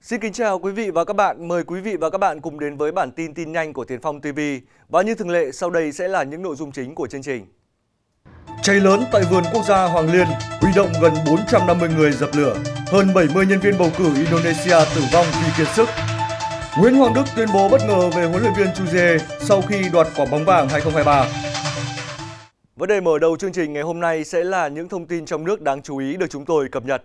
Xin kính chào quý vị và các bạn. Mời quý vị và các bạn cùng đến với bản tin tin nhanh của Tiền Phong TV. Và như thường lệ, sau đây sẽ là những nội dung chính của chương trình. Cháy lớn tại vườn quốc gia Hoàng Liên, huy động gần 450 người dập lửa, hơn 70 nhân viên bầu cử Indonesia tử vong vì kiệt sức. Nguyễn Hoàng Đức tuyên bố bất ngờ về huấn luyện viên Chu Jie sau khi đoạt quả bóng vàng 2023 Vấn đề mở đầu chương trình ngày hôm nay sẽ là những thông tin trong nước đáng chú ý được chúng tôi cập nhật.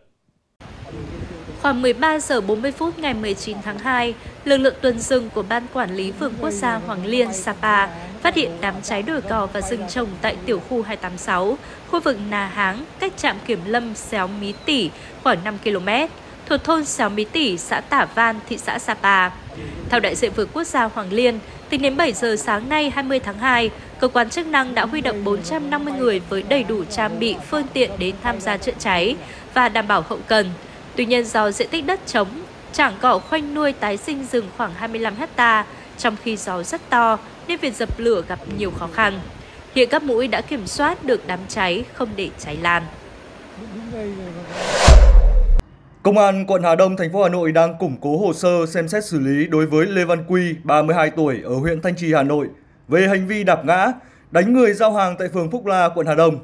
Khoảng 13 giờ 40 phút ngày 19 tháng 2, lực lượng tuần rừng của Ban Quản lý Vườn Quốc gia Hoàng Liên, Sapa phát hiện đám cháy đồi cỏ và rừng trồng tại tiểu khu 286, khu vực Nà Háng, cách trạm kiểm lâm Xéo Mí Tỉ khoảng 5 km thuộc thôn Sáo Mí Tỉ, xã Tả van thị xã Sapa. Theo đại diện vườn quốc gia Hoàng Liên, tính đến 7 giờ sáng nay 20 tháng 2, cơ quan chức năng đã huy động 450 người với đầy đủ trang bị phương tiện đến tham gia chữa cháy và đảm bảo hậu cần. Tuy nhiên do diện tích đất trống, trảng cỏ khoanh nuôi tái sinh rừng khoảng 25 hecta, trong khi gió rất to nên việc dập lửa gặp nhiều khó khăn. Hiện các mũi đã kiểm soát được đám cháy không để cháy lan. Công an quận Hà Đông, thành phố Hà Nội đang củng cố hồ sơ xem xét xử lý đối với Lê Văn Quy, 32 tuổi, ở huyện Thanh Trì, Hà Nội, về hành vi đạp ngã, đánh người giao hàng tại phường Phúc La, quận Hà Đông.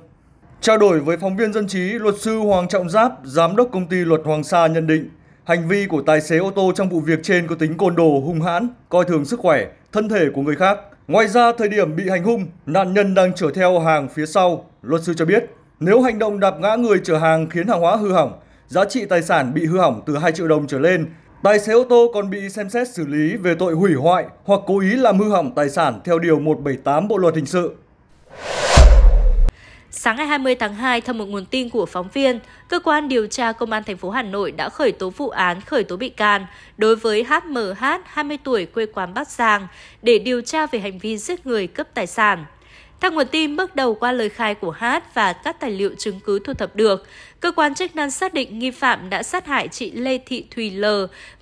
Trao đổi với phóng viên dân trí, luật sư Hoàng Trọng Giáp, giám đốc công ty luật Hoàng Sa nhận định, hành vi của tài xế ô tô trong vụ việc trên có tính côn đồ, hung hãn, coi thường sức khỏe, thân thể của người khác. Ngoài ra, thời điểm bị hành hung, nạn nhân đang chở theo hàng phía sau. Luật sư cho biết, nếu hành động đạp ngã người chở hàng khiến hàng hóa hư hỏng, giá trị tài sản bị hư hỏng từ 2 triệu đồng trở lên. Tài xế ô tô còn bị xem xét xử lý về tội hủy hoại hoặc cố ý làm hư hỏng tài sản theo Điều 178 Bộ Luật Hình sự. Sáng ngày 20 tháng 2, theo một nguồn tin của phóng viên, cơ quan điều tra công an thành phố Hà Nội đã khởi tố vụ án khởi tố bị can đối với HMH 20 tuổi quê quán Bắc Giang để điều tra về hành vi giết người cướp tài sản theo nguồn tin bước đầu qua lời khai của Hát và các tài liệu chứng cứ thu thập được, cơ quan chức năng xác định nghi phạm đã sát hại chị Lê Thị Thùy L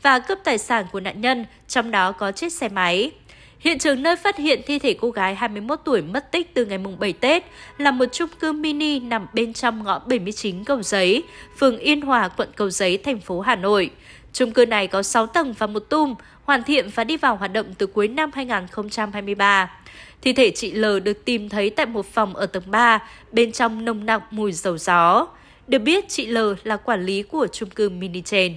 và cướp tài sản của nạn nhân, trong đó có chiếc xe máy. Hiện trường nơi phát hiện thi thể cô gái 21 tuổi mất tích từ ngày mùng 7 Tết là một chung cư mini nằm bên trong ngõ 79 Cầu Giấy, phường Yên Hòa, quận Cầu Giấy, thành phố Hà Nội. Chung cư này có 6 tầng và một tum, hoàn thiện và đi vào hoạt động từ cuối năm 2023. Thi thể chị L được tìm thấy tại một phòng ở tầng 3, bên trong nồng nặc mùi dầu gió. Được biết, chị L là quản lý của chung cư mini trên.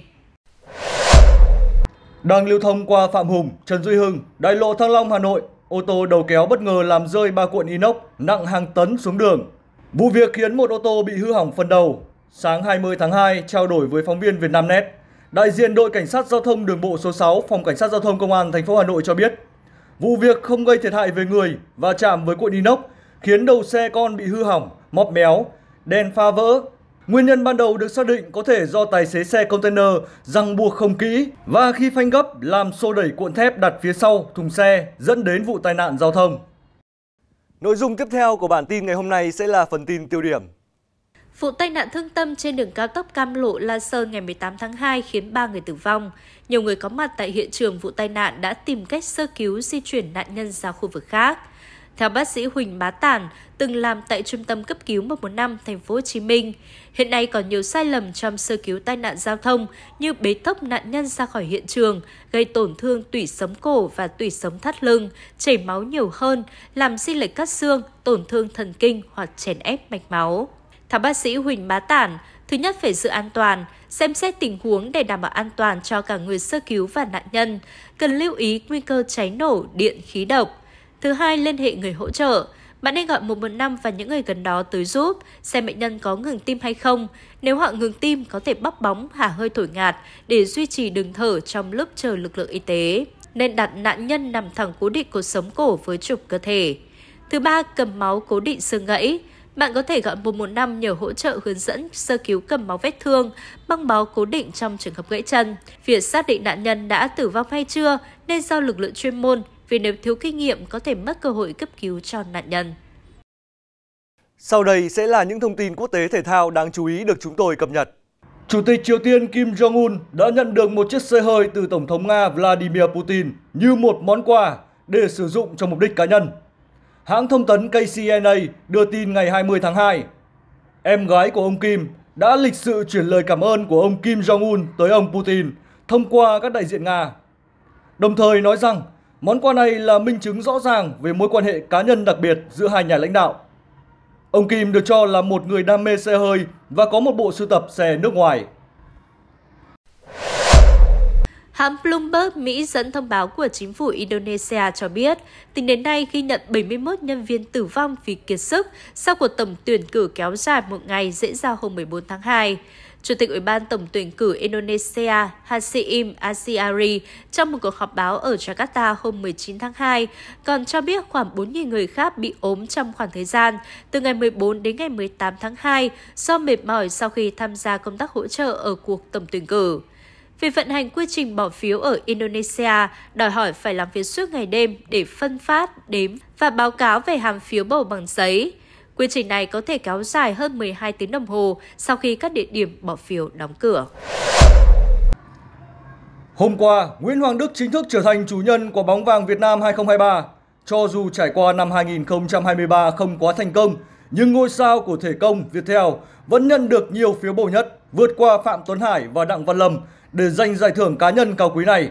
Đang lưu thông qua Phạm Hùng, Trần Duy Hưng, đại lộ Thăng Long, Hà Nội, ô tô đầu kéo bất ngờ làm rơi ba cuộn inox nặng hàng tấn xuống đường. Vụ việc khiến một ô tô bị hư hỏng phần đầu. Sáng 20 tháng 2, trao đổi với phóng viên Vietnamnet, Đại diện đội cảnh sát giao thông đường bộ số 6, phòng cảnh sát giao thông công an thành phố Hà Nội cho biết, vụ việc không gây thiệt hại về người và chạm với cuộn inox khiến đầu xe con bị hư hỏng, móp méo, đèn pha vỡ. Nguyên nhân ban đầu được xác định có thể do tài xế xe container răng buộc không kỹ và khi phanh gấp làm xô đẩy cuộn thép đặt phía sau thùng xe dẫn đến vụ tai nạn giao thông. Nội dung tiếp theo của bản tin ngày hôm nay sẽ là phần tin tiêu điểm. Vụ tai nạn thương tâm trên đường cao tốc Cam Lộ La Sơn ngày 18 tháng 2 khiến 3 người tử vong. Nhiều người có mặt tại hiện trường vụ tai nạn đã tìm cách sơ cứu di chuyển nạn nhân ra khu vực khác. Theo bác sĩ Huỳnh Bá Tản, từng làm tại trung tâm cấp cứu 115 thành phố Hồ Chí Minh, hiện nay còn nhiều sai lầm trong sơ cứu tai nạn giao thông như bế tốc nạn nhân ra khỏi hiện trường, gây tổn thương tủy sống cổ và tủy sống thắt lưng, chảy máu nhiều hơn, làm di lệch các xương, tổn thương thần kinh hoặc chèn ép mạch máu. Theo bác sĩ Huỳnh Bá Tản, thứ nhất phải giữ an toàn, xem xét tình huống để đảm bảo an toàn cho cả người sơ cứu và nạn nhân, cần lưu ý nguy cơ cháy nổ, điện, khí độc. Thứ hai, liên hệ người hỗ trợ. Bạn nên gọi 115 và những người gần đó tới giúp, xem bệnh nhân có ngừng tim hay không. Nếu họ ngừng tim, có thể bắp bóng, hả hơi thổi ngạt để duy trì đường thở trong lúc chờ lực lượng y tế. Nên đặt nạn nhân nằm thẳng cố định cột sống cổ với trục cơ thể. Thứ ba, cầm máu cố định xương gãy. Bạn có thể gọi 115 nhờ hỗ trợ hướng dẫn sơ cứu cầm máu vết thương, băng bó cố định trong trường hợp gãy chân. Việc xác định nạn nhân đã tử vong hay chưa nên do lực lượng chuyên môn, vì nếu thiếu kinh nghiệm có thể mất cơ hội cấp cứu cho nạn nhân. Sau đây sẽ là những thông tin quốc tế thể thao đáng chú ý được chúng tôi cập nhật. Chủ tịch Triều Tiên Kim Jong-un đã nhận được một chiếc xe hơi từ Tổng thống Nga Vladimir Putin như một món quà để sử dụng cho mục đích cá nhân. Hãng thông tấn KCNA đưa tin ngày 20 tháng 2, em gái của ông Kim đã lịch sự chuyển lời cảm ơn của ông Kim Jong-un tới ông Putin thông qua các đại diện Nga. Đồng thời nói rằng món quà này là minh chứng rõ ràng về mối quan hệ cá nhân đặc biệt giữa hai nhà lãnh đạo. Ông Kim được cho là một người đam mê xe hơi và có một bộ sưu tập xe nước ngoài. Hãng Bloomberg Mỹ dẫn thông báo của chính phủ Indonesia cho biết, tính đến nay ghi nhận 71 nhân viên tử vong vì kiệt sức sau cuộc tổng tuyển cử kéo dài một ngày diễn ra hôm 14 tháng 2. Chủ tịch Ủy ban Tổng tuyển cử Indonesia Hasim Asyari trong một cuộc họp báo ở Jakarta hôm 19 tháng 2 còn cho biết khoảng 4.000 người khác bị ốm trong khoảng thời gian từ ngày 14 đến ngày 18 tháng 2 do mệt mỏi sau khi tham gia công tác hỗ trợ ở cuộc tổng tuyển cử. Việc vận hành quy trình bỏ phiếu ở Indonesia đòi hỏi phải làm việc suốt ngày đêm để phân phát, đếm và báo cáo về hàm phiếu bầu bằng giấy. Quy trình này có thể kéo dài hơn 12 tiếng đồng hồ sau khi các địa điểm bỏ phiếu đóng cửa. Hôm qua, Nguyễn Hoàng Đức chính thức trở thành chủ nhân của bóng vàng Việt Nam 2023. Cho dù trải qua năm 2023 không quá thành công, nhưng ngôi sao của thể công Viettel vẫn nhận được nhiều phiếu bầu nhất vượt qua Phạm Tuấn Hải và Đặng Văn Lâm để giành giải thưởng cá nhân cao quý này.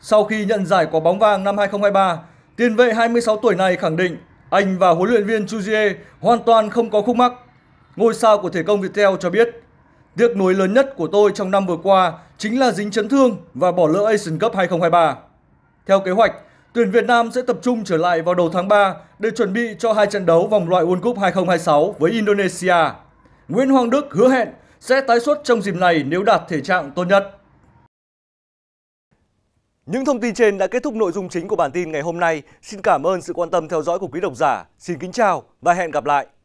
Sau khi nhận giải quả bóng vàng năm 2023, tiền vệ 26 tuổi này khẳng định anh và huấn luyện viên Chujie hoàn toàn không có khúc mắc. Ngôi sao của thể công Viettel cho biết, tiếc nuối lớn nhất của tôi trong năm vừa qua chính là dính chấn thương và bỏ lỡ Asian Cup 2023. Theo kế hoạch, tuyển Việt Nam sẽ tập trung trở lại vào đầu tháng 3 để chuẩn bị cho hai trận đấu vòng loại World Cup 2026 với Indonesia. Nguyễn Hoàng Đức hứa hẹn sẽ tái xuất trong dịp này nếu đạt thể trạng tốt nhất. Những thông tin trên đã kết thúc nội dung chính của bản tin ngày hôm nay. Xin cảm ơn sự quan tâm theo dõi của quý độc giả. Xin kính chào và hẹn gặp lại.